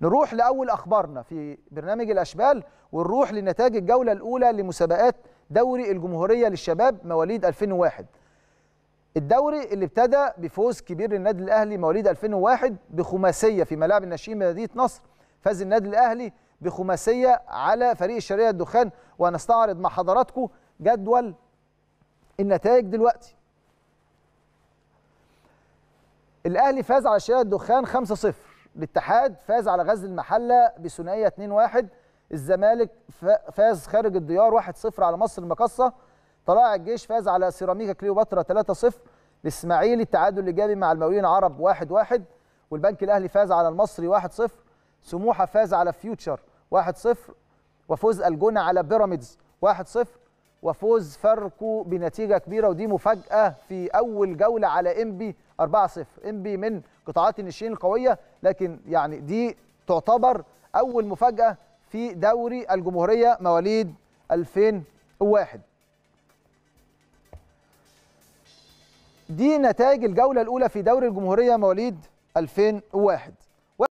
نروح لاول اخبارنا في برنامج الاشبال ونروح لنتائج الجوله الاولى لمسابقات دوري الجمهوريه للشباب مواليد 2001 الدوري اللي ابتدى بفوز كبير للنادي الاهلي مواليد 2001 بخماسيه في ملاعب الناشئين مدينه نصر فاز النادي الاهلي بخماسيه على فريق الشرقيه الدخان وهنستعرض مع حضراتكم جدول النتائج دلوقتي الاهلي فاز على الشرقيه الدخان 5-0 الاتحاد فاز على غزل المحله بثنائيه 2-1 الزمالك فاز خارج الديار 1-0 على مصر المقصه طلائع الجيش فاز على سيراميكا كليوباترا 3-0 الاسماعيلي التعادل الايجابي مع المقاولين العرب 1-1 والبنك الاهلي فاز على المصري 1-0 سموحه فاز على فيوتشر 1-0 وفوز الجونه على بيراميدز 1-0 وفوز فاركو بنتيجه كبيره ودي مفاجاه في اول جوله على انبي 4-0 انبي من قطاعات الناشئين القويه لكن يعني دي تعتبر اول مفاجاه في دوري الجمهوريه مواليد 2001 دي نتائج الجوله الاولى في دوري الجمهوريه مواليد 2001